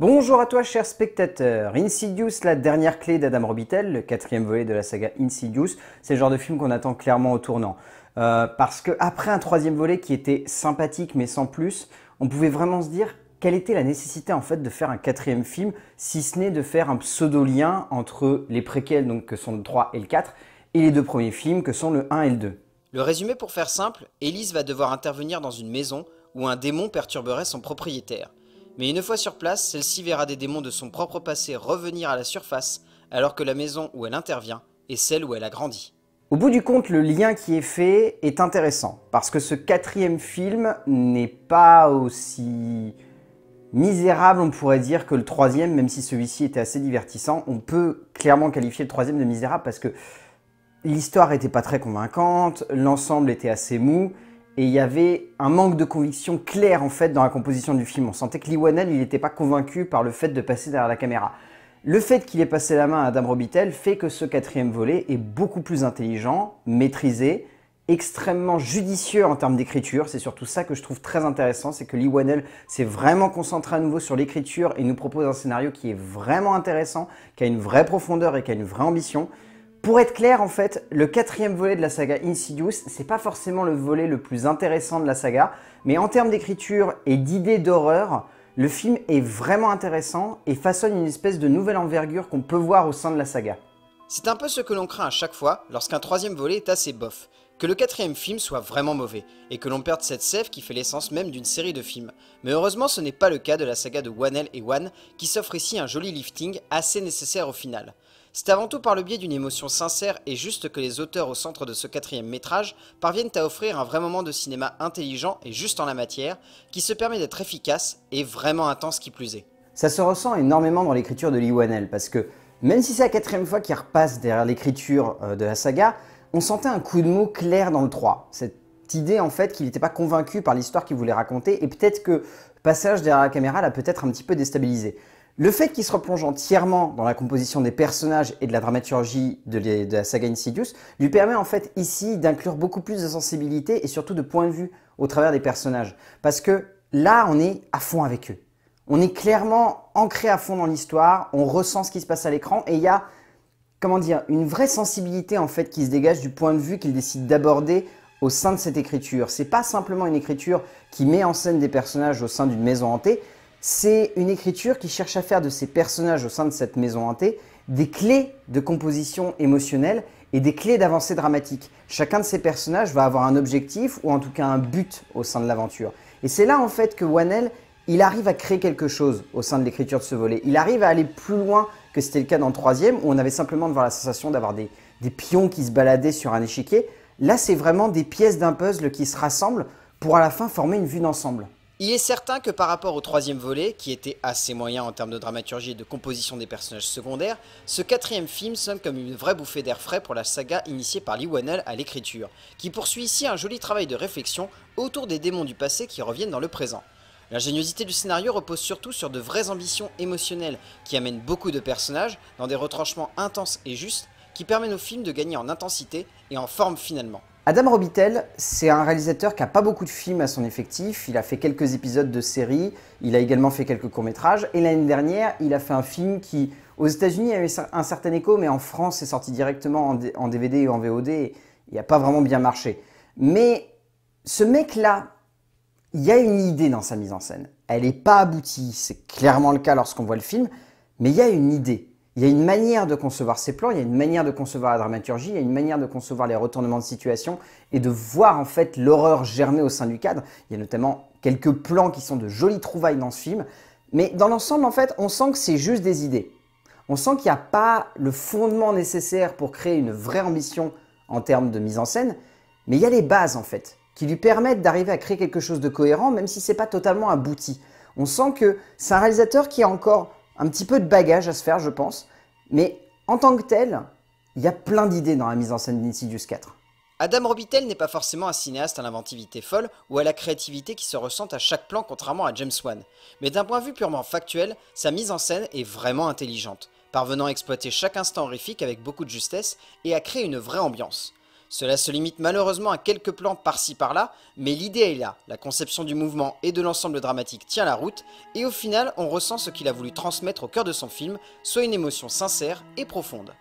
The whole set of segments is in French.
Bonjour à toi cher spectateur, Insidious, la dernière clé d'Adam Robitel, le quatrième volet de la saga Insidious, c'est le genre de film qu'on attend clairement au tournant. Euh, parce que après un troisième volet qui était sympathique mais sans plus, on pouvait vraiment se dire quelle était la nécessité en fait de faire un quatrième film, si ce n'est de faire un pseudo-lien entre les préquels, que sont le 3 et le 4, et les deux premiers films que sont le 1 et le 2. Le résumé pour faire simple, Elise va devoir intervenir dans une maison où un démon perturberait son propriétaire. Mais une fois sur place, celle-ci verra des démons de son propre passé revenir à la surface, alors que la maison où elle intervient est celle où elle a grandi. Au bout du compte, le lien qui est fait est intéressant, parce que ce quatrième film n'est pas aussi misérable, on pourrait dire, que le troisième, même si celui-ci était assez divertissant. On peut clairement qualifier le troisième de misérable, parce que l'histoire n'était pas très convaincante, l'ensemble était assez mou, et il y avait un manque de conviction clair en fait dans la composition du film. On sentait que Lee Wannell, il n'était pas convaincu par le fait de passer derrière la caméra. Le fait qu'il ait passé la main à Adam Robitel fait que ce quatrième volet est beaucoup plus intelligent, maîtrisé, extrêmement judicieux en termes d'écriture. C'est surtout ça que je trouve très intéressant, c'est que Lee Wannell s'est vraiment concentré à nouveau sur l'écriture et nous propose un scénario qui est vraiment intéressant, qui a une vraie profondeur et qui a une vraie ambition. Pour être clair, en fait, le quatrième volet de la saga Insidious, c'est pas forcément le volet le plus intéressant de la saga, mais en termes d'écriture et d'idées d'horreur, le film est vraiment intéressant et façonne une espèce de nouvelle envergure qu'on peut voir au sein de la saga. C'est un peu ce que l'on craint à chaque fois lorsqu'un troisième volet est assez bof, que le quatrième film soit vraiment mauvais, et que l'on perde cette sève qui fait l'essence même d'une série de films. Mais heureusement ce n'est pas le cas de la saga de One et One, qui s'offre ici un joli lifting assez nécessaire au final. C'est avant tout par le biais d'une émotion sincère et juste que les auteurs au centre de ce quatrième métrage parviennent à offrir un vrai moment de cinéma intelligent et juste en la matière, qui se permet d'être efficace et vraiment intense qui plus est. Ça se ressent énormément dans l'écriture de Lee Wanel, parce que même si c'est la quatrième fois qu'il repasse derrière l'écriture euh, de la saga, on sentait un coup de mot clair dans le 3. Cette idée en fait qu'il n'était pas convaincu par l'histoire qu'il voulait raconter, et peut-être que le passage derrière la caméra l'a peut-être un petit peu déstabilisé. Le fait qu'il se replonge entièrement dans la composition des personnages et de la dramaturgie de, la saga Insidious lui permet en fait ici d'inclure beaucoup plus de sensibilité et surtout de point de vue au travers des personnages. Parce que là, on est à fond avec eux. On est clairement ancré à fond dans l'histoire, on ressent ce qui se passe à l'écran et il y a, comment dire, une vraie sensibilité en fait qui se dégage du point de vue qu'il décide d'aborder au sein de cette écriture. C'est pas simplement une écriture qui met en scène des personnages au sein d'une maison hantée, c'est une écriture qui cherche à faire de ces personnages au sein de cette maison hantée des clés de composition émotionnelle et des clés d'avancée dramatique. Chacun de ces personnages va avoir un objectif ou en tout cas un but au sein de l'aventure. Et c'est là en fait que Wanel, il arrive à créer quelque chose au sein de l'écriture de ce volet. Il arrive à aller plus loin que c'était le cas dans le troisième où on avait simplement devant la sensation d'avoir des, des pions qui se baladaient sur un échiquier. Là, c'est vraiment des pièces d'un puzzle qui se rassemblent pour à la fin former une vue d'ensemble. Il est certain que par rapport au troisième volet, qui était assez moyen en termes de dramaturgie et de composition des personnages secondaires, ce quatrième film sonne comme une vraie bouffée d'air frais pour la saga initiée par Lee Wannell à l'écriture, qui poursuit ici un joli travail de réflexion autour des démons du passé qui reviennent dans le présent. L'ingéniosité du scénario repose surtout sur de vraies ambitions émotionnelles qui amènent beaucoup de personnages dans des retranchements intenses et justes qui permettent au film de gagner en intensité et en forme finalement. Adam Robitel, c'est un réalisateur qui n'a pas beaucoup de films à son effectif. Il a fait quelques épisodes de séries, il a également fait quelques courts-métrages. Et l'année dernière, il a fait un film qui, aux États-Unis, a eu un certain écho, mais en France, c'est sorti directement en DVD ou en VOD. Et il n'a pas vraiment bien marché. Mais ce mec-là, il y a une idée dans sa mise en scène. Elle n'est pas aboutie, c'est clairement le cas lorsqu'on voit le film, mais il y a une idée il y a une manière de concevoir ses plans, il y a une manière de concevoir la dramaturgie, il y a une manière de concevoir les retournements de situation et de voir en fait l'horreur germer au sein du cadre. Il y a notamment quelques plans qui sont de jolies trouvailles dans ce film, mais dans l'ensemble en fait, on sent que c'est juste des idées. On sent qu'il n'y a pas le fondement nécessaire pour créer une vraie ambition en termes de mise en scène, mais il y a les bases en fait qui lui permettent d'arriver à créer quelque chose de cohérent, même si n'est pas totalement abouti. On sent que c'est un réalisateur qui a encore un petit peu de bagage à se faire, je pense. Mais en tant que tel, il y a plein d'idées dans la mise en scène d'Insidious 4. Adam Robitel n'est pas forcément un cinéaste à l'inventivité folle ou à la créativité qui se ressent à chaque plan contrairement à James Wan, mais d'un point de vue purement factuel, sa mise en scène est vraiment intelligente, parvenant à exploiter chaque instant horrifique avec beaucoup de justesse et à créer une vraie ambiance. Cela se limite malheureusement à quelques plans par-ci par-là, mais l'idée est là, la conception du mouvement et de l'ensemble dramatique tient la route, et au final on ressent ce qu'il a voulu transmettre au cœur de son film, soit une émotion sincère et profonde.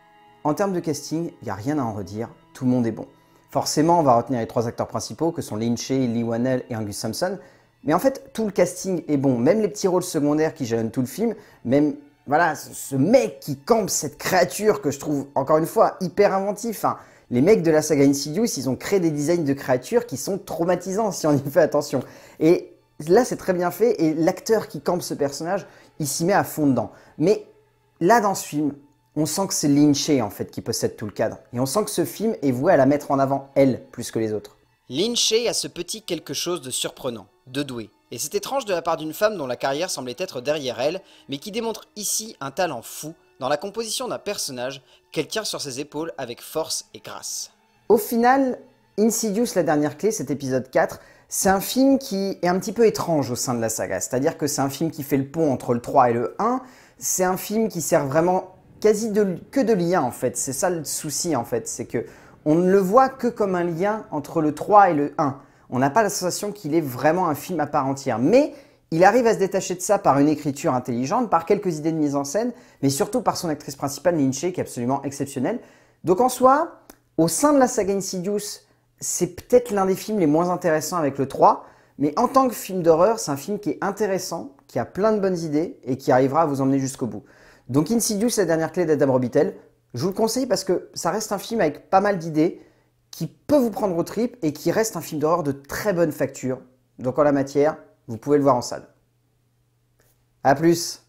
En termes de casting, il n'y a rien à en redire, tout le monde est bon. Forcément, on va retenir les trois acteurs principaux, que sont Lynch, Lee Wannell et Angus Sampson, mais en fait, tout le casting est bon, même les petits rôles secondaires qui jalonnent tout le film, même voilà, ce mec qui campe cette créature que je trouve encore une fois hyper inventif. Hein. Les mecs de la saga Insidious, ils ont créé des designs de créatures qui sont traumatisants si on y fait attention. Et là, c'est très bien fait et l'acteur qui campe ce personnage, il s'y met à fond dedans. Mais là, dans ce film, on sent que c'est Lynché en fait qui possède tout le cadre. Et on sent que ce film est voué à la mettre en avant, elle, plus que les autres. Lynché a ce petit quelque chose de surprenant, de doué. Et c'est étrange de la part d'une femme dont la carrière semblait être derrière elle, mais qui démontre ici un talent fou dans la composition d'un personnage qu'elle sur ses épaules avec force et grâce. Au final, Insidious, la dernière clé, cet épisode 4, c'est un film qui est un petit peu étrange au sein de la saga, c'est-à-dire que c'est un film qui fait le pont entre le 3 et le 1, c'est un film qui sert vraiment quasi que de lien en fait, c'est ça le souci en fait, c'est que on ne le voit que comme un lien entre le 3 et le 1. On n'a pas la sensation qu'il est vraiment un film à part entière, mais il arrive à se détacher de ça par une écriture intelligente, par quelques idées de mise en scène, mais surtout par son actrice principale, Lin qui est absolument exceptionnelle. Donc en soi, au sein de la saga Insidious, c'est peut-être l'un des films les moins intéressants avec le 3, mais en tant que film d'horreur, c'est un film qui est intéressant, qui a plein de bonnes idées et qui arrivera à vous emmener jusqu'au bout. Donc Insidious, la dernière clé d'Adam Robitel, je vous le conseille parce que ça reste un film avec pas mal d'idées, qui peut vous prendre au trip et qui reste un film d'horreur de très bonne facture. Donc en la matière, vous pouvez le voir en salle. À plus